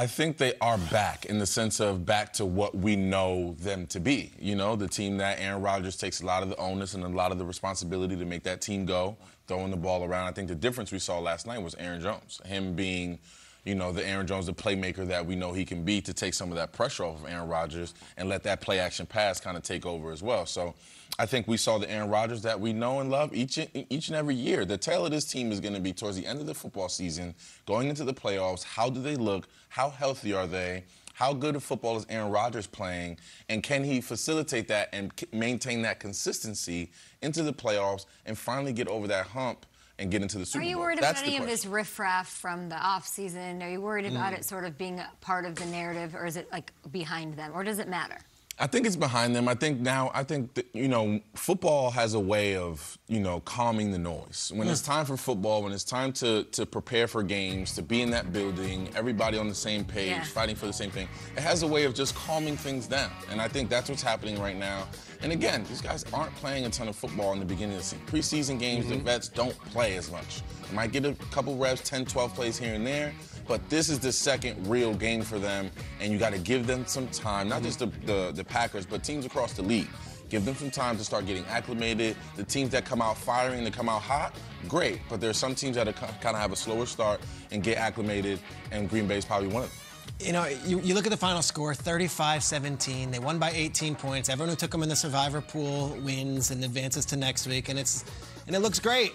I think they are back in the sense of back to what we know them to be. You know, the team that Aaron Rodgers takes a lot of the onus and a lot of the responsibility to make that team go, throwing the ball around. I think the difference we saw last night was Aaron Jones, him being you know, the Aaron Jones, the playmaker that we know he can be, to take some of that pressure off of Aaron Rodgers and let that play action pass kind of take over as well. So I think we saw the Aaron Rodgers that we know and love each and, each and every year. The tail of this team is going to be towards the end of the football season, going into the playoffs. How do they look? How healthy are they? How good of football is Aaron Rodgers playing? And can he facilitate that and maintain that consistency into the playoffs and finally get over that hump and get into the Super Bowl. Are you Bowl? worried about That's any of this riffraff from the offseason? Are you worried about mm. it sort of being part of the narrative, or is it like behind them, or does it matter? I think it's behind them. I think now, I think, that, you know, football has a way of, you know, calming the noise. When mm. it's hmm. time for football, when it's time to, to prepare for games, to be in that building, everybody on the same page, yeah. fighting for the same thing, it has a way of just calming things down. And I think that's what's happening right now. And again, these guys aren't playing a ton of football in the beginning of the season. Preseason games, mm -hmm. the mm-hmm. vets don't play as much. They might get a couple reps, 10, 12 plays here and there but this is the second real game for them, and you got to give them some time, not just the, mm-hmm. the, the Packers, but teams across the league. Give them some time to start getting acclimated. The teams that come out firing, that come out hot, great. But there are some teams that are kind of have a slower start and get acclimated, and Green Bay is probably one of them. You know, you, you, look at the final score, 35-17. They won by 18 points. Everyone who took them in the survivor pool wins and advances to next week, and it's and it looks great.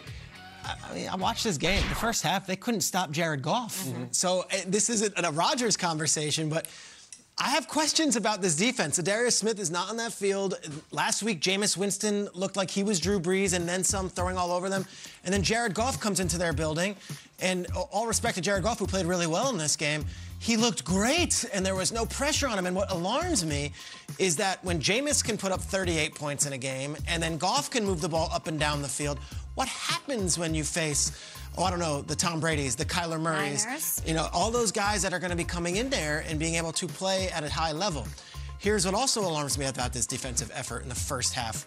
I, mean, I watched this game. The first half, they couldn't stop Jared Goff. Mm -hmm. So eh, this isn't a Rodgers conversation, but I have questions about this defense. Darius Smith is not on that field. Last week, Jameis Winston looked like he was Drew Brees and then some throwing all over them. And then Jared Goff comes into their building, and all respect to Jared Goff, who played really well in this game, he looked great and there was no pressure on him. And what alarms me is that when Jameis can put up 38 points in a game and then Goff can move the ball up and down the field, what happens when you face, oh, I don't know, the Tom Brady's, the Kyler Murray's, Niners. you know, all those guys that are going to be coming in there and being able to play at a high level? Here's what also alarms me about this defensive effort in the first half.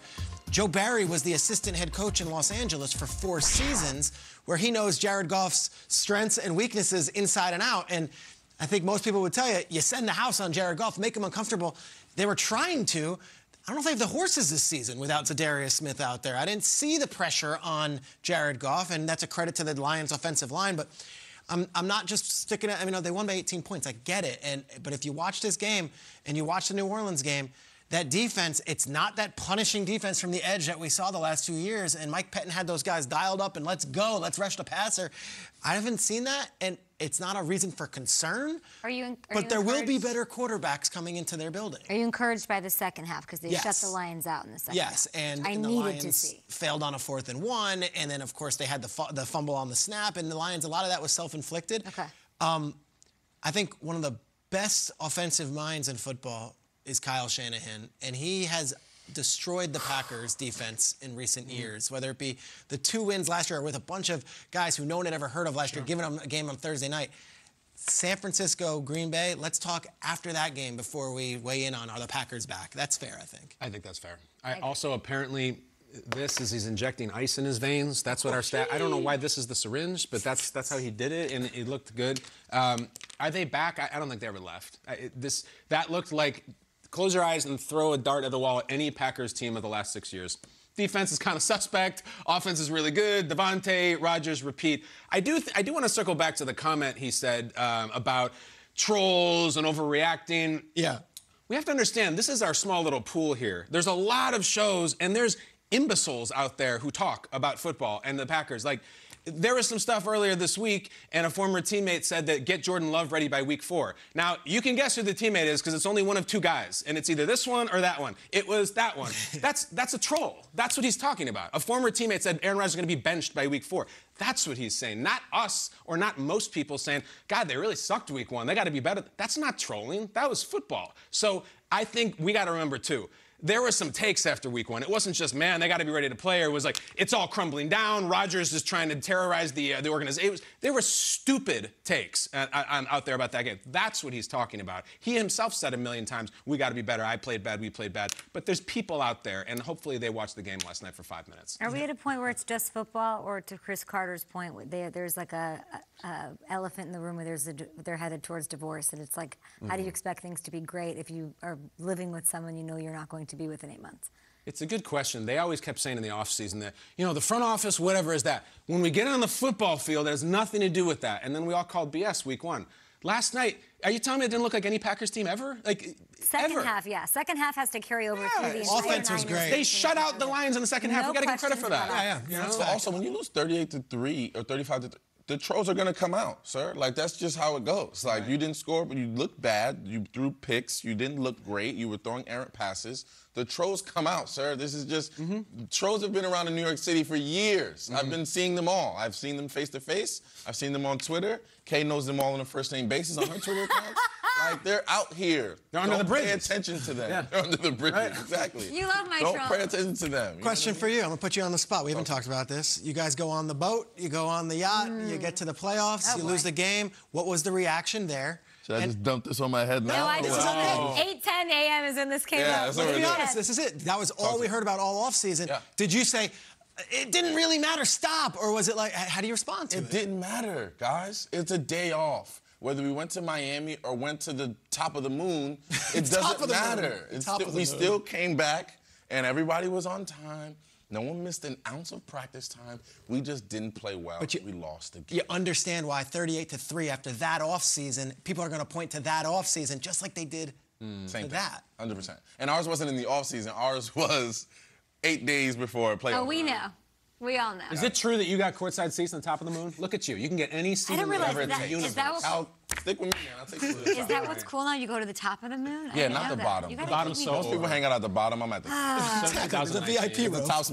Joe Barry was the assistant head coach in Los Angeles for four seasons, where he knows Jared Goff's strengths and weaknesses inside and out. And I think most people would tell you, you send the house on Jared Goff, make him uncomfortable. They were trying to. I don't know if they have the horses this season without Zadarius Smith out there. I didn't see the pressure on Jared Goff, and that's a credit to the Lions' offensive line. But I'm, I'm not just sticking it. I mean, they won by 18 points. I get it. And but if you watch this game and you watch the New Orleans game, that defense, it's not that punishing defense from the edge that we saw the last two years. And Mike Pettin had those guys dialed up and let's go, let's rush the passer. I haven't seen that, and it's not a reason for concern. Are you? Are but you there encouraged? will be better quarterbacks coming into their building. Are you encouraged by the second half because they yes. shut the Lions out in the second? Yes, half, and, I and the Lions failed on a fourth and one, and then of course they had the fu the fumble on the snap, and the Lions a lot of that was self inflicted. Okay. Um, I think one of the best offensive minds in football is Kyle Shanahan, and he has destroyed the Packers defense in recent mm-hmm. years, whether it be the two wins last year with a bunch of guys who no one had ever heard of last sure. year, giving them a game on Thursday night. San Francisco, Green Bay, let's talk after that game before we weigh in on are the Packers back. That's fair, I think. I think that's fair. I, I also apparently this is he's injecting ice in his veins. That's what oh, our staff. I don't know why this is the syringe, but that's that's how he did it, and it looked good. Um, are they back? I, I, don't think they ever left. I, it, this that looked like Close your eyes and throw a dart at the wall at any Packers team of the last six years. Defense is kind of suspect. Offense is really good. Devonte Rogers, repeat. I do, I do want to circle back to the comment he said um, about trolls and overreacting. Yeah. We have to understand this is our small little pool here. There's a lot of shows, and there's imbeciles out there who talk about football and the Packers. Like, there was some stuff earlier this week, and a former teammate said that get Jordan Love ready by week four. Now, you can guess who the teammate is because it's only one of two guys, and it's either this one or that one. It was that one. that's, that's a troll. That's what he's talking about. A former teammate said Aaron Rodgers is going to be benched by week four. That's what he's saying. Not us or not most people saying, God, they really sucked week one. They got to be better. That's not trolling. That was football. So I think we got to remember, too there were some takes after week one. It wasn't just, man, they got to be ready to play. Or it was like, it's all crumbling down. Rogers is trying to terrorize the, uh, the organization. Was, there were stupid takes uh, on, out there about that game. That's what he's talking about. He himself said a million times, we got to be better. I played bad. We played bad. But there's people out there, and hopefully they watched the game last night for five minutes. Are we at a point where it's just football, or to Chris Carter's point, there's like a, uh, elephant in the room where there's a, they're headed towards divorce, and it's like, how do you mm-hmm. expect things to be great if you are living with someone you know you're not going to be with in eight months? It's a good question. They always kept saying in the offseason that, you know, the front office, whatever is that. When we get on the football field, it has nothing to do with that. And then we all called BS week one. Last night, are you telling me it didn't look like any Packers team ever? Like second ever. half, yeah. Second half has to carry over yeah, through the offense was great. They shut out the Lions in the second no half. We got to get credit for that. Yeah, yeah. You know, also, when you lose 38 to three or 35 to. 3, the trolls are gonna come out, sir. Like that's just how it goes. Like right. you didn't score, but you looked bad. You threw picks. You didn't look great. You were throwing errant passes. The trolls come out, sir. This is just mm-hmm. trolls have been around in New York City for years. Mm-hmm. I've been seeing them all. I've seen them face to face. I've seen them on Twitter. Kay knows them all on a first name basis on her Twitter account. Like they're out here. They're under Don't the bridge. Pay attention to them. Yeah. They're under the bridge. Right. Exactly. You love my Don't Trump. pay attention to them. Question for you. I'm gonna put you on the spot. We haven't oh. talked about this. You guys go on the boat. You go on the yacht. Mm. You get to the playoffs. Oh, you boy. lose the game. What was the reaction there? Should and I just dump this on my head now? No, I just wow. okay. 8, 10 a.m. is in this case. yeah, out. Let's be honest, this is it. That was all we heard about all offseason. Yeah. Did you say, it didn't really matter, stop? Or was it like, how do you respond to it? It didn't matter, guys. It's a day off whether we went to Miami or went to the top of the moon, it doesn't matter. we moon. still came back and everybody was on time. No one missed an ounce of practice time. We just didn't play well. But you, we lost the game. You understand why 38 to 3 after that offseason, people are going to point to that offseason just like they did mm. Same thing, that. 100%. And ours wasn't in the offseason. Ours was eight days before a playoff. Oh, we know. We all know. Is it true that you got courtside seats on the top of the moon? Look at you. You can get any seat I didn't in the realize that- is universe. that stick with me, man. I'll take you to the Is top. that what's cool now? You go to the top of the moon? Yeah, not the that. bottom. The bottom So Most people hang out at the bottom. I'm at the, ah. So the VIP the VIP.